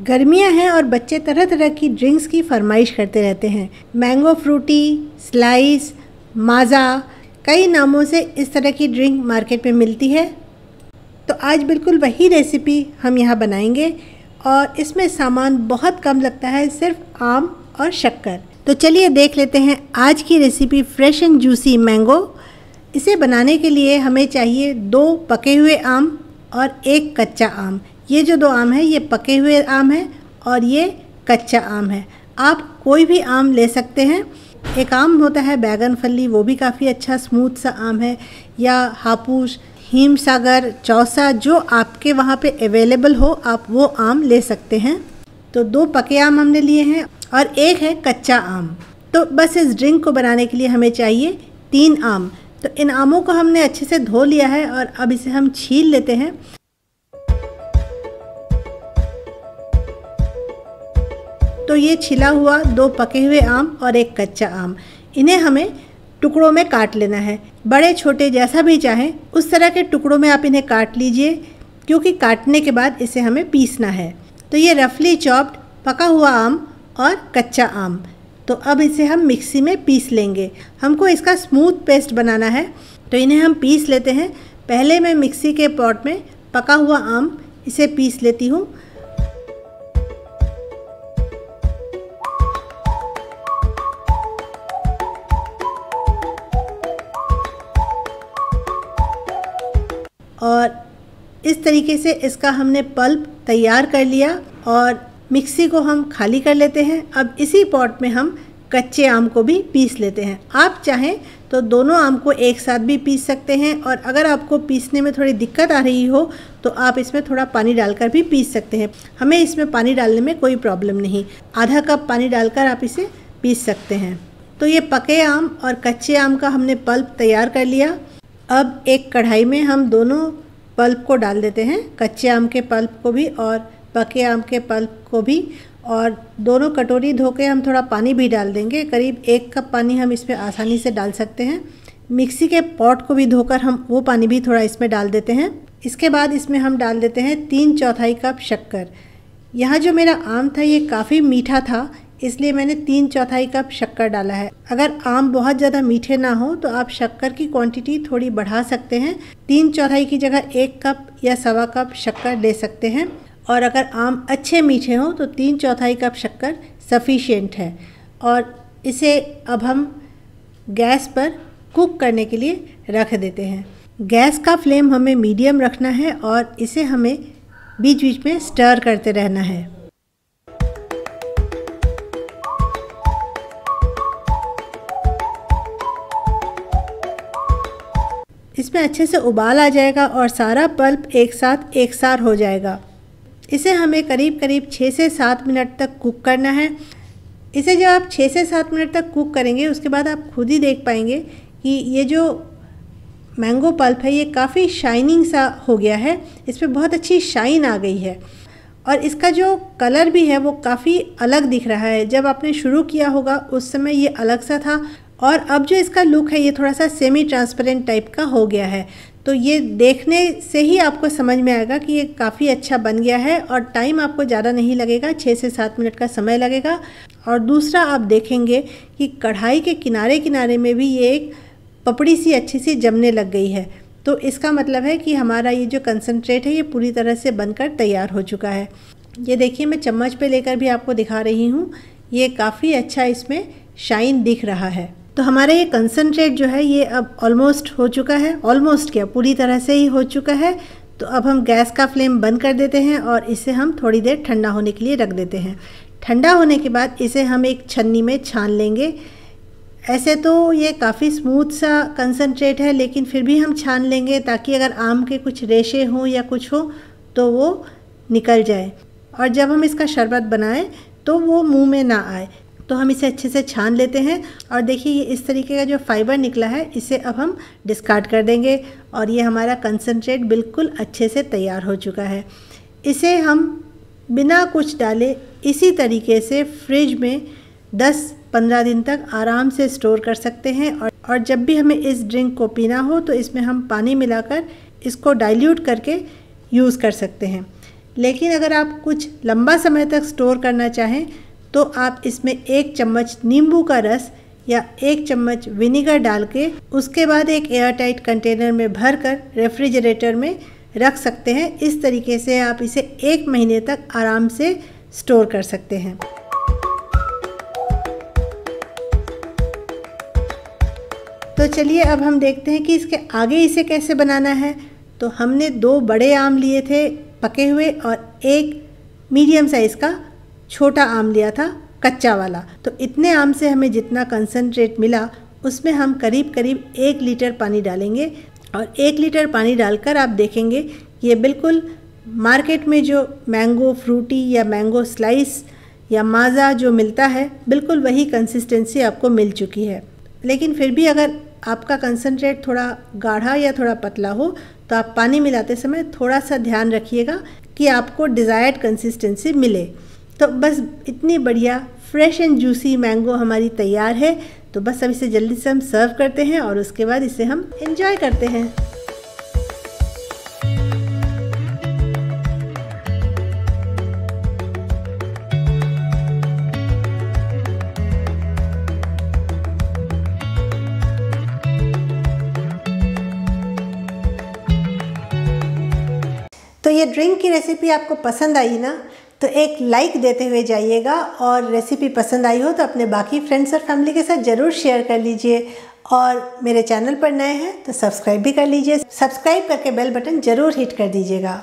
गर्मियां हैं और बच्चे तरह तरह की ड्रिंक्स की फरमाइश करते रहते हैं मैंगो फ्रूटी स्लाइस माज़ा कई नामों से इस तरह की ड्रिंक मार्केट में मिलती है तो आज बिल्कुल वही रेसिपी हम यहाँ बनाएंगे और इसमें सामान बहुत कम लगता है सिर्फ आम और शक्कर तो चलिए देख लेते हैं आज की recipe fresh and juicy mango इसे बनाने के लिए हमें चाहिए दो पके हुए आम और एक कच्चा आम ये जो दो आम है ये पके हुए आम है और ये कच्चा आम है आप कोई भी आम ले सकते हैं एक आम होता है बैगन फली वो भी काफ़ी अच्छा स्मूथ सा आम है या हापूस हीम सागर चौसा जो आपके वहाँ पे अवेलेबल हो आप वो आम ले सकते हैं तो दो पके आम हमने लिए हैं और एक है कच्चा आम तो बस इस ड्रिंक को बनाने के लिए हमें चाहिए तीन आम तो इन आमों को हमने अच्छे से धो लिया है और अब इसे हम छील लेते हैं तो ये छिला हुआ दो पके हुए आम और एक कच्चा आम इन्हें हमें टुकड़ों में काट लेना है बड़े छोटे जैसा भी चाहें उस तरह के टुकड़ों में आप इन्हें काट लीजिए क्योंकि काटने के बाद इसे हमें पीसना है तो ये रफली चॉप्ड पका हुआ आम और कच्चा आम तो अब इसे हम मिक्सी में पीस लेंगे हमको इसका स्मूथ पेस्ट बनाना है तो इन्हें हम पीस लेते हैं पहले मैं मिक्सी के पॉट में पका हुआ आम इसे पीस लेती हूँ इस तरीके से इसका हमने पल्प तैयार कर लिया और मिक्सी को हम खाली कर लेते हैं अब इसी पॉट में हम कच्चे आम को भी पीस लेते हैं आप चाहें तो दोनों आम को एक साथ भी पीस सकते हैं और अगर आपको पीसने में थोड़ी दिक्कत आ रही हो तो आप इसमें थोड़ा पानी डालकर भी पीस सकते हैं हमें इसमें पानी डालने में कोई प्रॉब्लम नहीं आधा कप पानी डालकर आप इसे पीस सकते हैं तो ये पके आम और कच्चे आम का हमने पल्प तैयार कर लिया अब एक कढ़ाई में हम दोनों पल्प को डाल देते हैं कच्चे आम के पल्प को भी और पके आम के पल्प को भी और दोनों कटोरी धो के हम थोड़ा पानी भी डाल देंगे करीब एक कप पानी हम इसमें आसानी से डाल सकते हैं मिक्सी के पॉट को भी धोकर हम वो पानी भी थोड़ा इसमें डाल देते हैं इसके बाद इसमें हम डाल देते हैं तीन चौथाई कप शक्कर यहाँ जो मेरा आम था ये काफ़ी मीठा था इसलिए मैंने तीन चौथाई कप शक्कर डाला है अगर आम बहुत ज़्यादा मीठे ना हो तो आप शक्कर की क्वांटिटी थोड़ी बढ़ा सकते हैं तीन चौथाई की जगह एक कप या सवा कप शक्कर ले सकते हैं और अगर आम अच्छे मीठे हों तो तीन चौथाई कप शक्कर सफिशेंट है और इसे अब हम गैस पर कुक करने के लिए रख देते हैं गैस का फ्लेम हमें मीडियम रखना है और इसे हमें बीच बीच में स्टर करते रहना है इसमें अच्छे से उबाल आ जाएगा और सारा पल्प एक साथ एक सार हो जाएगा इसे हमें करीब करीब छः से सात मिनट तक कुक करना है इसे जब आप छः से सात मिनट तक कुक करेंगे उसके बाद आप खुद ही देख पाएंगे कि ये जो मैंगो पल्प है ये काफ़ी शाइनिंग सा हो गया है इस पर बहुत अच्छी शाइन आ गई है और इसका जो कलर भी है वो काफ़ी अलग दिख रहा है जब आपने शुरू किया होगा उस समय ये अलग सा था और अब जो इसका लुक है ये थोड़ा सा सेमी ट्रांसपेरेंट टाइप का हो गया है तो ये देखने से ही आपको समझ में आएगा कि ये काफ़ी अच्छा बन गया है और टाइम आपको ज़्यादा नहीं लगेगा छः से सात मिनट का समय लगेगा और दूसरा आप देखेंगे कि कढ़ाई के किनारे किनारे में भी ये एक पपड़ी सी अच्छी सी जमने लग गई है तो इसका मतलब है कि हमारा ये जो कंसनट्रेट है ये पूरी तरह से बनकर तैयार हो चुका है ये देखिए मैं चम्मच पे लेकर भी आपको दिखा रही हूँ ये काफ़ी अच्छा इसमें शाइन दिख रहा है तो हमारा ये कंसनट्रेट जो है ये अब ऑलमोस्ट हो चुका है ऑलमोस्ट क्या पूरी तरह से ही हो चुका है तो अब हम गैस का फ्लेम बंद कर देते हैं और इसे हम थोड़ी देर ठंडा होने के लिए रख देते हैं ठंडा होने के बाद इसे हम एक छन्नी में छान लेंगे ऐसे तो ये काफ़ी स्मूथ सा कंसनट्रेट है लेकिन फिर भी हम छान लेंगे ताकि अगर आम के कुछ रेशे हों या कुछ हो तो वो निकल जाए और जब हम इसका शरबत बनाएं तो वो मुंह में ना आए तो हम इसे अच्छे से छान लेते हैं और देखिए ये इस तरीके का जो फाइबर निकला है इसे अब हम डिस्कार्ड कर देंगे और ये हमारा कंसनट्रेट बिल्कुल अच्छे से तैयार हो चुका है इसे हम बिना कुछ डाले इसी तरीके से फ्रिज में 10 15 दिन तक आराम से स्टोर कर सकते हैं और और जब भी हमें इस ड्रिंक को पीना हो तो इसमें हम पानी मिलाकर इसको डाइल्यूट करके यूज़ कर सकते हैं लेकिन अगर आप कुछ लंबा समय तक स्टोर करना चाहें तो आप इसमें एक चम्मच नींबू का रस या एक चम्मच विनीगर डाल के उसके बाद एक एयरटाइट कंटेनर में भर कर रेफ्रिजरेटर में रख सकते हैं इस तरीके से आप इसे एक महीने तक आराम से स्टोर कर सकते हैं तो चलिए अब हम देखते हैं कि इसके आगे इसे कैसे बनाना है तो हमने दो बड़े आम लिए थे पके हुए और एक मीडियम साइज़ का छोटा आम लिया था कच्चा वाला तो इतने आम से हमें जितना कंसनट्रेट मिला उसमें हम करीब करीब एक लीटर पानी डालेंगे और एक लीटर पानी डालकर आप देखेंगे ये बिल्कुल मार्केट में जो मैंगो फ्रूटी या मैंगो स्लाइस या माज़ा जो मिलता है बिल्कुल वही कंसिस्टेंसी आपको मिल चुकी है लेकिन फिर भी अगर आपका कंसनट्रेट थोड़ा गाढ़ा या थोड़ा पतला हो तो आप पानी मिलाते समय थोड़ा सा ध्यान रखिएगा कि आपको डिज़ायर्ड कंसिस्टेंसी मिले तो बस इतनी बढ़िया फ्रेश एंड जूसी मैंगो हमारी तैयार है तो बस अब इसे जल्दी से हम सर्व करते हैं और उसके बाद इसे हम इंजॉय करते हैं तो ये ड्रिंक की रेसिपी आपको पसंद आई ना तो एक लाइक देते हुए जाइएगा और रेसिपी पसंद आई हो तो अपने बाकी फ्रेंड्स और फैमिली के साथ ज़रूर शेयर कर लीजिए और मेरे चैनल पर नए हैं तो सब्सक्राइब भी कर लीजिए सब्सक्राइब करके बेल बटन ज़रूर हिट कर दीजिएगा